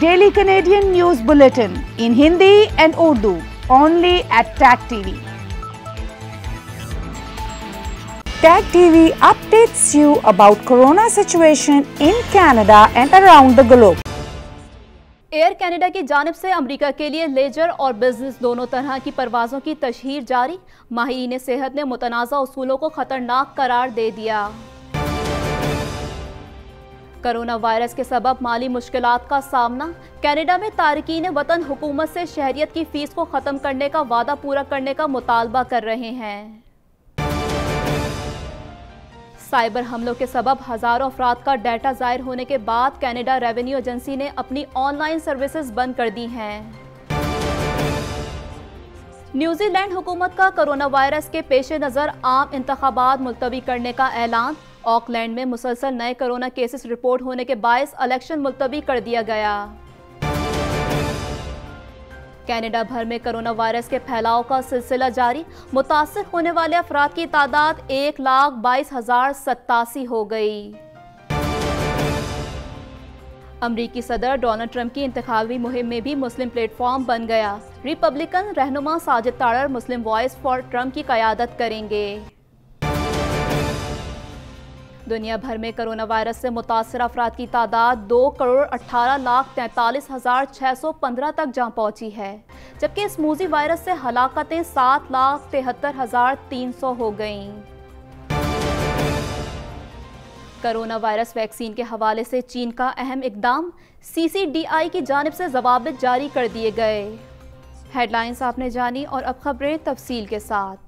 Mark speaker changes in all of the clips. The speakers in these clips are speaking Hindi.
Speaker 1: daily Canadian news bulletin in Hindi and Urdu only at tag TV tag TV updates you about corona situation in Canada and around the globe Air Canada की जानब से अमेरिका के लिए लेजर और बिजनेस दोनों तरह की परवाज़ों की तशहर जारी माहरीन सेहत ने मुतनाज़ा असूलों को ख़तरनाक करार दे दिया कोरोना वायरस के सबब माली मुश्किल का सामना कैनेडा में तारकिन वतन हुकूमत से शहरियत की फीस को ख़त्म करने का वादा पूरा करने का मुतालबा कर रहे हैं साइबर हमलों के सबब हज़ारों अफराद का डाटा जाहिर होने के बाद कैनेडा रेवेन्यू एजेंसी ने अपनी ऑनलाइन सर्विसेज बंद कर दी हैं न्यूजीलैंड हुकूमत का कोरोना वायरस के पेश नज़र आम इंतबात मुलतवी करने का ऐलान ऑकलैंड में मुसलसल नए कोरोना केसेस रिपोर्ट होने के बायस इलेक्शन मुलतवी कर दिया गया कनाडा भर में कोरोना वायरस के फैलाव का सिलसिला जारी मुतासर होने वाले अफराद की तादाद एक लाख बाईस हजार सत्तासी हो गई अमरीकी सदर डोनाल्ड ट्रंप की इंतवी मुहिम में भी मुस्लिम प्लेटफॉर्म बन गया रिपब्लिकन रहनुमा Sajid Tarar Muslim voice for Trump की क्यादत करेंगे दुनिया भर में कोरोना वायरस से मुतासर अफराद की तादाद दो करोड़ अट्ठारह लाख तैंतालीस हज़ार छः सौ पंद्रह तक जहाँ पहुंची है जबकि इस मूजी वायरस से हलाकतें सात लाख तिहत्तर हज़ार तीन सौ हो गई कोरोना वायरस वैक्सीन के हवाले से चीन का अहम इकदाम सीसीडीआई की जानब से जवाब जारी कर दिए गए हेडलाइंस आपने जानी और अब खबरें तफसील के साथ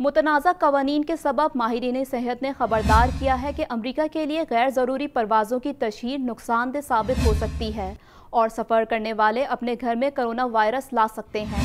Speaker 1: मुतनाज़ा कवानीन के सबब माहरीन सेहत ने खबरदार किया है कि अमरीका के लिए गैर ज़रूरी परवाज़ों की तशहर नुकसानदेह साबित हो सकती है और सफ़र करने वाले अपने घर में करोना वायरस ला सकते हैं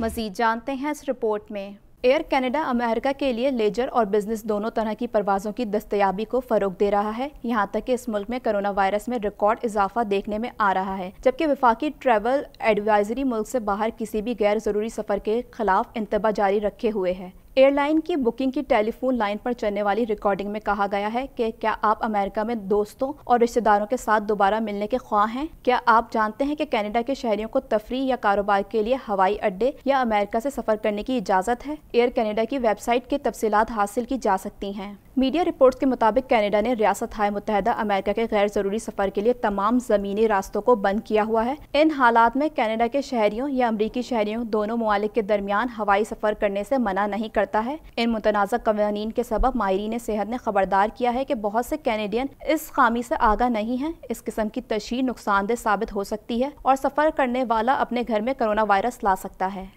Speaker 1: मज़ीद जानते हैं इस रिपोर्ट में एयर कैनेडा अमेरिका के लिए लेजर और बिजनेस दोनों तरह की परवाज़ों की दस्तयाबी को फ़रोग दे रहा है यहाँ तक कि इस मुल्क में करोना वायरस में रिकॉर्ड इजाफा देखने में आ रहा है जबकि विफाकी ट्रैवल एडवाइजरी मुल्क से बाहर किसी भी गैर ज़रूरी सफ़र के खिलाफ इंतबा जारी रखे हुए है एयरलाइन की बुकिंग की टेलीफोन लाइन पर चलने वाली रिकॉर्डिंग में कहा गया है कि क्या आप अमेरिका में दोस्तों और रिश्तेदारों के साथ दोबारा मिलने के ख्वाह हैं क्या आप जानते हैं कि कनाडा के शहरियों को तफरी या कारोबार के लिए हवाई अड्डे या अमेरिका से सफर करने की इजाज़त है एयर कनाडा की वेबसाइट की तफसीत हासिल की जा सकती है मीडिया रिपोर्ट के मुताबिक कैनेडा ने रियासत हाय मुतहदा अमेरिका के गैर ज़रूरी सफ़र के लिए तमाम ज़मीनी रास्तों को बंद किया हुआ है इन हालात में कैनेडा के शहरियों या अमरीकी शहरियों दोनों ममालिक के दरमियान हवाई सफ़र करने से मना नहीं कर करता है इन मुतनाज़ कवानीन के सबब मायरीन सेहत ने खबरदार किया है कि बहुत से कैनेडियन इस खामी से आगा नहीं है इस किस्म की तशहर नुकसानदेह साबित हो सकती है और सफ़र करने वाला अपने घर में करोना वायरस ला सकता है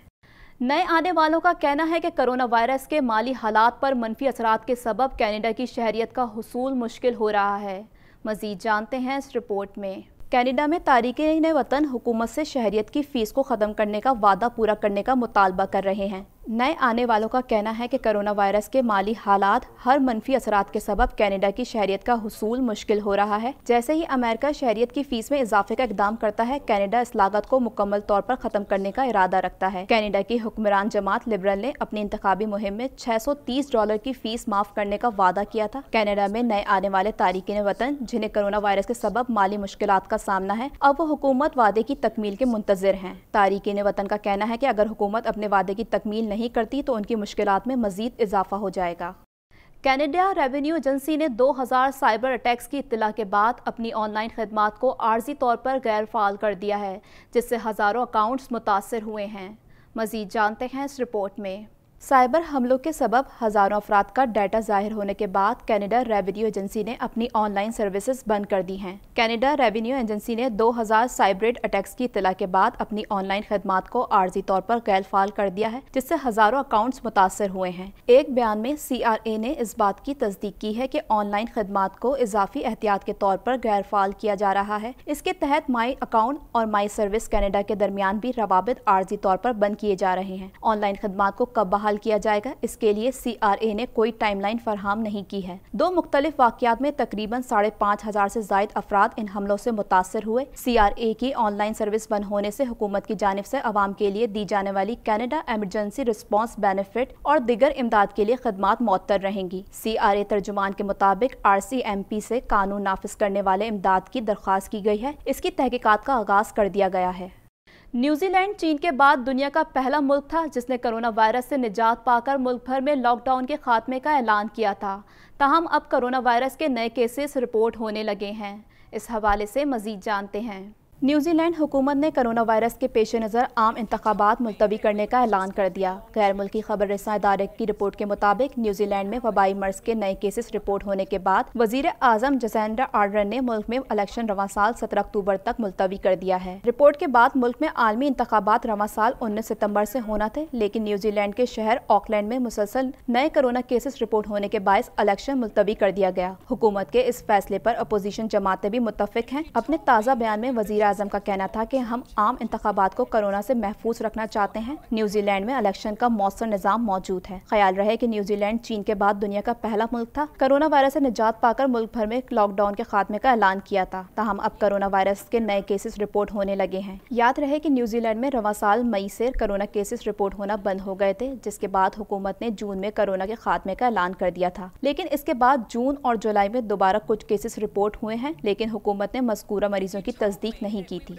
Speaker 1: नए आने वालों का कहना है कि करोना वायरस के माली हालात पर मनफी असरात के सबब कैनेडा की शहरीत का हसूल मुश्किल हो रहा है मजीद जानते हैं इस रिपोर्ट में कैनेडा में तारीकिन वतन हुकूमत से शहरीत की फ़ीस को ख़त्म करने का वादा पूरा करने का मुतालबा कर रहे हैं नए आने वालों का कहना है कि कोरोना वायरस के माली हालात हर मनफी असरात के सबब कनाडा की शहरीत का हसूल मुश्किल हो रहा है जैसे ही अमेरिका शहरीत की फीस में इजाफे का इकदाम करता है कनाडा इस लागत को मुकम्मल तौर पर ख़त्म करने का इरादा रखता है कनाडा की हुक्मरान जमात लिबरल ने अपनी इंतबी मुहिम में छह सौ तीस डॉलर की फीस माफ़ करने का वादा किया था कैनेडा में नए आने वाले तारकिन वतन जिन्हें कोरोना वायरस के सबब माली मुश्किल का सामना है अब वो हुकूमत वादे की तकमील के मुंतजर है तारकिन वतन का कहना है की अगर हुकूमत अपने वादे की तकमील नहीं करती तो उनकी मुश्किल में मजीद इजाफा हो जाएगा कैनेडा रेवेन्यू एजेंसी ने 2000 साइबर अटैक्स की इतला के बाद अपनी ऑनलाइन खदमात को आर्जी तौर पर गैर फाल कर दिया है जिससे हज़ारों अकाउंट्स मुतासर हुए हैं मज़ीद जानते हैं इस रिपोर्ट में साइबर हमलों के सबब हज़ारों अफराद का डाटा जाहिर होने के बाद कनाडा रेवेन्यू एजेंसी ने अपनी ऑनलाइन सर्विसेज बंद कर दी हैं कनाडा रेवेन्यू एजेंसी ने 2000 साइब्रेड अटैक्स की इतला के बाद अपनी ऑनलाइन खदमात को आर्जी तौर पर गैर फाल कर दिया है जिससे हज़ारों अकाउंट्स मुतासर हुए हैं एक बयान में सी आर ए ने इस बात की तस्दीक की है की ऑनलाइन खदमात को इजाफी एहतियात के तौर पर गैर फाल किया जा रहा है इसके तहत माई अकाउंट और माई सर्विस कैनेडा के दरमियान भी रवाबित आर्जी तौर पर बंद किए जा रहे हैं ऑनलाइन खदमात को कब बहाल इस्तेमाल किया जाएगा इसके लिए सी ने कोई टाइमलाइन फरहम नहीं की है दो मुख्तलिफ वाकत में तकरीबन साढ़े पाँच हजार ऐसी जायद अफराद इन हमलों ऐसी मुतासर हुए सी की ऑनलाइन सर्विस बंद होने ऐसी हुकूमत की जानब ऐसी आवाम के लिए दी जाने वाली कैनेडा एमरजेंसी रिस्पॉन्स बेनिफिट और दिगर इमदाद के लिए खदमात मअतर रहेंगी सी आर ए तर्जुमान के मुताबिक आर सी एम पी ऐसी कानून नाफिज करने वाले इमदाद की दरख्वास्त की गयी है इसकी तहकीकत का आगाज कर दिया गया है न्यूजीलैंड चीन के बाद दुनिया का पहला मुल्क था जिसने कोरोना वायरस से निजात पाकर मुल्क भर में लॉकडाउन के खात्मे का ऐलान किया था ताहम अब कोरोना वायरस के नए केसेस रिपोर्ट होने लगे हैं इस हवाले से मजीद जानते हैं न्यूजीलैंड हुकूमत ने कोरोना वायरस के पेश नज़र आम इंतबात मुलतवी करने का ऐलान कर दिया गैर मुल्की खबर रसा इदारे की रिपोर्ट के मुताबिक न्यूजीलैंड में वबाई मर्ज के नए केसेस रिपोर्ट होने के बाद वजीर आजम जसैंडा आर्डर ने मुल्क में इलेक्शन रवा साल सत्रह अक्टूबर तक मुलतवी कर दिया है रिपोर्ट के बाद मुल्क में आलमी इंतबात रवा साल उन्नीस सितम्बर ऐसी होना थे लेकिन न्यूजीलैंड के शहर ऑकलैंड में मुसलसल नए कोरोना केसेस रिपोर्ट होने के बायस इलेक्शन मुलतवी कर दिया गया हुकूमत के इस फैसले आरोप अपोजिशन जमाते भी मुतफिक है अपने ताज़ा बयान में वजीर अजम का कहना था कि हम आम इंतबात को कोरोना से महफूज रखना चाहते हैं न्यूजीलैंड में इलेक्शन का मौसर निज़ाम मौजूद है ख्याल रहे कि न्यूजीलैंड चीन के बाद दुनिया का पहला मुल्क था कोरोना वायरस से निजात पाकर मुल्क भर में लॉकडाउन के खात्मे का ऐलान किया था तहम अब कोरोना वायरस के नए केसेस रिपोर्ट होने लगे हैं याद रहे कि न्यूजीलैंड में रवा साल मई से कोरोना केसेस रिपोर्ट होना बंद हो गए थे जिसके बाद हुकूमत ने जून में कोरोना के खात्मे का ऐलान कर दिया था लेकिन इसके बाद जून और जुलाई में दोबारा कुछ केसेस रिपोर्ट हुए हैं लेकिन हुकूमत ने मस्कूरा मरीजों की तस्दीक नहीं की थी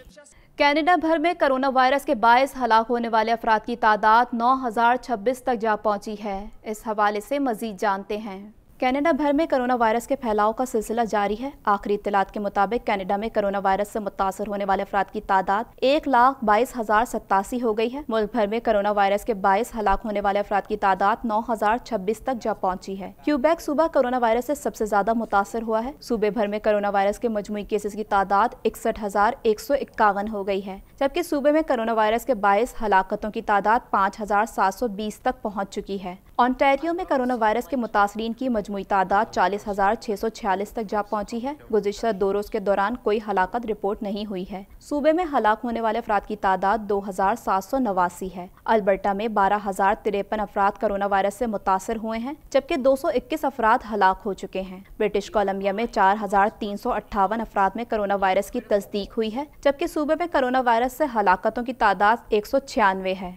Speaker 1: कनाडा भर में कोरोना वायरस के बायस हलाक होने वाले अफराद की तादाद 9026 तक जा पहुंची है इस हवाले से मजीद जानते हैं कनाडा भर में कोरोना वायरस के फैलाव का सिलसिला जारी है आखिरी इतलात के मुताबिक कनाडा में कोरोना वायरस से मुतासर होने वाले अफराद की तादाद एक लाख बाईस हजार सत्तासी हो गई है मुल्क भर में कोरोना वायरस के बाईस हलाक होने वाले अफराद की तादाद नौ हजार छब्बीस तक जा पहुंची है क्यूबैक सूबा कोरोना वायरस से सबसे ज्यादा मुतासर हुआ है सूबे भर में कोरोना वायरस के मजमू केसेस की तादाद इकसठ हजार एक सौ इक्यावन हो गई है जबकि सूबे में कोरोना वायरस के बाईस हलाकतों की तादाद पाँच हजार सात सौ बीस तक पहुँच चुकी है ऑनटेरियो में करोना वायरस के मुतासरीन की मजमू तादाद चालीस हज़ार छः सौ छियालीस तक जा पहुंची है गुजशत दो रोज़ के दौरान कोई हलाकत रिपोर्ट नहीं हुई है सूबे में हलाक होने वाले अफराद की तादाद दो हज़ार सात सौ नवासी है अल्बर्टा में बारह हज़ार तिरपन अफराद करोना वायरस से मुतासर हुए हैं जबकि दो सौ इक्कीस अफराद हलाक हो चुके हैं ब्रिटिश कोलम्बिया में चार हज़ार तीन सौ अट्ठावन अफराद में करोना वायरस की तस्दीक हुई है जबकि सूबे में करोना वायरस से हलाकतों की तादाद एक सौ छियानवे है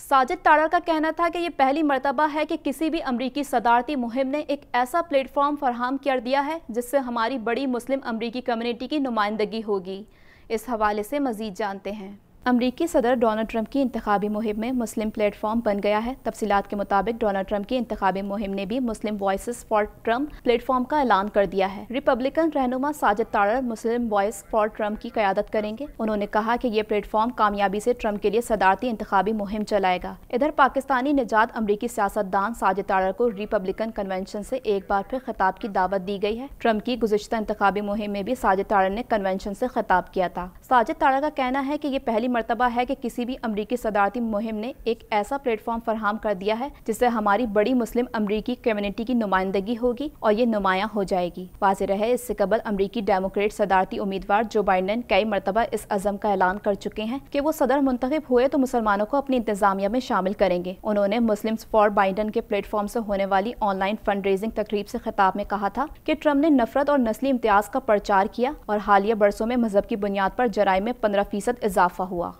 Speaker 1: साजिद ताड़ा का कहना था कि यह पहली मरतबा है कि किसी भी अमरीकी सदारती मुहिम ने एक ऐसा प्लेटफॉर्म फरहम कर दिया है जिससे हमारी बड़ी मुस्लिम अमरीकी कम्यूनिटी की नुमाइंदगी होगी इस हवाले से मज़ीद जानते हैं अमरीकी सदर डोनाल्ड ट्रंप की इंतबी मुहिम में मुस्लिम प्लेटफॉर्म बन गया है तफसीत के मुताबिक डोनाल्ड ट्रंप की इंतबी मुहिम ने भी Muslim voice for Trump platform का ऐलान कर दिया है रिपब्लिकन रहनुमा Sajid Tarar Muslim voice for Trump की क्यादत करेंगे उन्होंने कहा कि ये प्लेटफॉर्म कामयाबी से ट्रंप के लिए सदारती इंतबी मुहिम चलाएगा इधर पाकिस्तानी निजात अमरीकी सियासतदान साजिद ताड़र को रिपब्लिकन कन्वेंशन से एक बार फिर खिताब की दावत दी गई है ट्रंप की गुजशत इंतबी मुहिम में भी साजिद ताड़र ने कन्वेंशन से खिताब किया था साजिद ताड़ा का कहना है कि ये पहली मरतबा है कि किसी भी अमरीकी सदारती मुहिम ने एक ऐसा प्लेटफॉर्म फरहम कर दिया है जिससे हमारी बड़ी मुस्लिम अमरीकी कम्युनिटी की नुमाइंदगी होगी और ये नुमाया हो जाएगी वाज रहे इससे कबल अमरीकी डेमोक्रेट सदारती उम्मीदवार जो बाइडन कई मरतबा इस अजम का ऐलान कर चुके हैं कि वो सदर मुंतब हुए तो मुसलमानों को अपनी इंतजामिया में शामिल करेंगे उन्होंने मुस्लिम फॉर बाइडन के प्लेटफॉर्म से होने वाली ऑनलाइन फंड रेजिंग तकरीब से खिताब में कहा था कि ट्रम्प ने नफरत और नस्ली इम्तियाज का प्रचार किया और हालिया बरसों में मजहब की बुनियाद पर जराय में पंद्रह फीसद इजाफा हुआ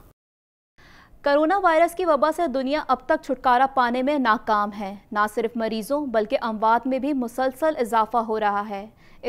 Speaker 1: कोरोना वायरस की वबा से दुनिया अब तक छुटकारा पाने में नाकाम है ना सिर्फ मरीजों बल्कि अमवात में भी मुसलसल इजाफा हो रहा है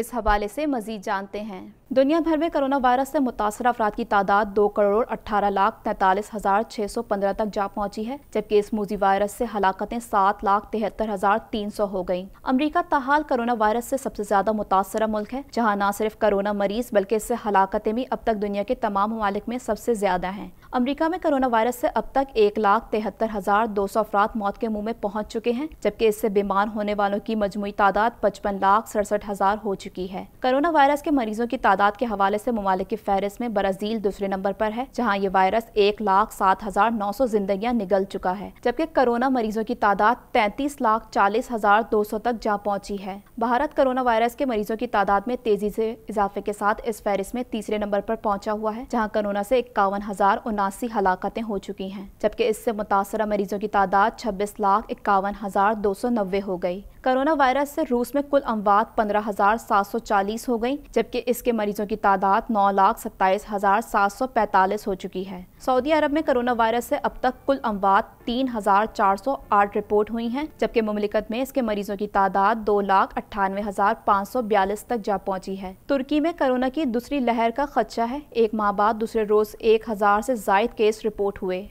Speaker 1: इस हवाले से मज़ीद जानते हैं दुनिया भर में कोरोना वायरस से मुतासर अफराद की तादाद दो करोड़ अठारह लाख तैतालीस हजार छह सौ पंद्रह तक जा पहुंची है जबकि इस मूजी वायरस से हलाकतें सात लाख तिहत्तर हजार तीन सौ हो गयी अमरीका तहाल कोरोना वायरस से सबसे ज्यादा मुतासर मुल्क है जहाँ न सिर्फ कोरोना मरीज बल्कि इससे हलाकतें भी अब तक दुनिया के तमाम ममालिक में सबसे ज्यादा है अमरीका में कोरोना वायरस से अब तक एक लाख तिहत्तर हजार दो सौ अफराद मौत के मुंह में पहुंच चुके हैं जबकि इससे बीमार होने वालों की मजमुई तादाद पचपन लाख सड़सठ हजार हो चुकी है कोरोना वायरस के मरीजों की तादाद तादाद के हवाले से ममालिक की फहरिस्त में ब्राज़ील दूसरे नंबर पर है जहाँ ये वायरस एक लाख सात हजार नौ सौ जिंदगियाँ निगल चुका है जबकि कोरोना मरीजों की तादाद तैंतीस लाख चालीस हजार दो सौ तक जा पहुँची है भारत कोरोना वायरस के मरीजों की तादाद में तेजी से इजाफे के साथ इस फहरिस्त में तीसरे नंबर पर पहुंचा हुआ है जहाँ कोरोना से इक्यावन हजार उनासी हलाकतें हो चुकी हैं जबकि इससे मुतासर मरीजों की तादाद छब्बीस लाख इक्यावन हजार दो सौ नब्बे हो गई कोरोना वायरस से रूस में कुल अमवात पंद्रह हजार सात सौ चालीस हो गई जबकि इसके मरीजों की तादाद नौ लाख सत्ताईस हजार सात सौ पैतालीस हो चुकी है सऊदी अरब में कोरोना वायरस से अब तक कुल अमवात तीन हजार चार सौ आठ रिपोर्ट हुई हैं जबकि मुमलिकत में इसके मरीजों की तादाद दो लाख अट्ठानवे हजार पाँच सौ बयालीस तक जा पहुंची है तुर्की में कोरोना की दूसरी लहर का खदशा है एक माह बाद दूसरे रोज एक हजार से जायद केस रिपोर्ट हुए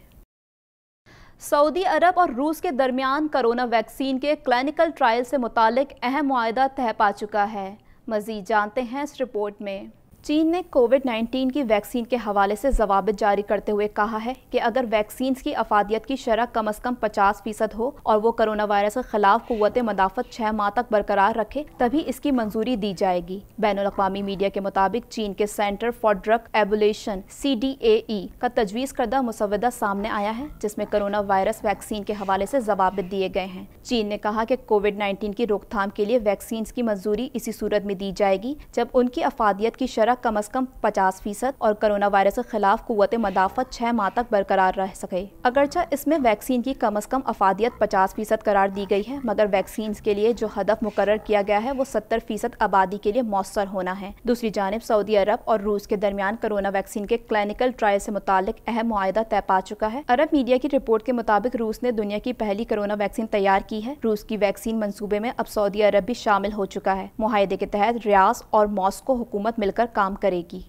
Speaker 1: सऊदी अरब और रूस के दरमियान कोरोना वैक्सीन के क्लिनिकल ट्रायल से मुतल अहम माहदा तय पा चुका है मज़ीद जानते हैं इस रिपोर्ट में चीन ने कोविड 19 की वैक्सीन के हवाले से जवाब जारी करते हुए कहा है कि अगर वैक्सीन की अफादियत की शरह कम अज कम 50 फीसद हो और वो कोरोना वायरस के खिलाफ कुत मदाफत छह माह तक बरकरार रखे तभी इसकी मंजूरी दी जाएगी बैन अवी मीडिया के मुताबिक चीन के centre for drug evaluation C D A का तजवीज़ करदा मुसविदा सामने आया है जिसमे कोरोना वायरस वैक्सीन के हवाले ऐसी जवाब दिए गए हैं चीन ने कहा की कोविड नाइन्टीन की रोकथाम के लिए वैक्सीन की मंजूरी इसी सूरत में दी जाएगी जब उनकी अफादियत की शरह तरह कम अज कम पचास फीसद और कोरोना वायरस के खिलाफ कुत मदाफत छह माह तक बरकरार रह सके अगरचा इसमें वैक्सीन की कम अज कम अफादियत पचास फीसद करार दी गई है मगर वैक्सीन के लिए जो हदफ मुकर किया गया है वो सत्तर फीसद आबादी के लिए मौसर होना है दूसरी जानब सऊदी अरब और रूस के दरमियान कोरोना वैक्सीन के क्लिनिकल ट्रायल से मुतालिक अहम माहा तय पा चुका है अरब मीडिया की रिपोर्ट के मुताबिक रूस ने दुनिया की पहली कोरोना वैक्सीन तैयार की है रूस की वैक्सीन मनसूबे में अब सऊदी अरब भी शामिल हो चुका है माहदे के तहत रियाज और मॉस्को हुकूमत मिलकर काम करेगी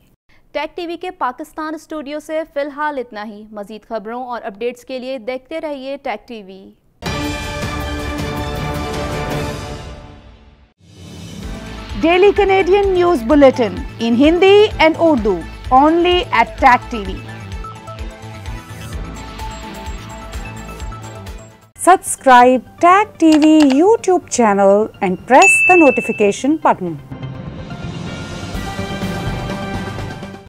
Speaker 1: टेक टीवी के पाकिस्तान स्टूडियो से फिलहाल इतना ही मजीद खबरों और अपडेट्स के लिए देखते रहिए tech TV daily Canadian news bulletin in Hindi and Urdu only at tech TV subscribe tech TV YouTube channel and press the notification button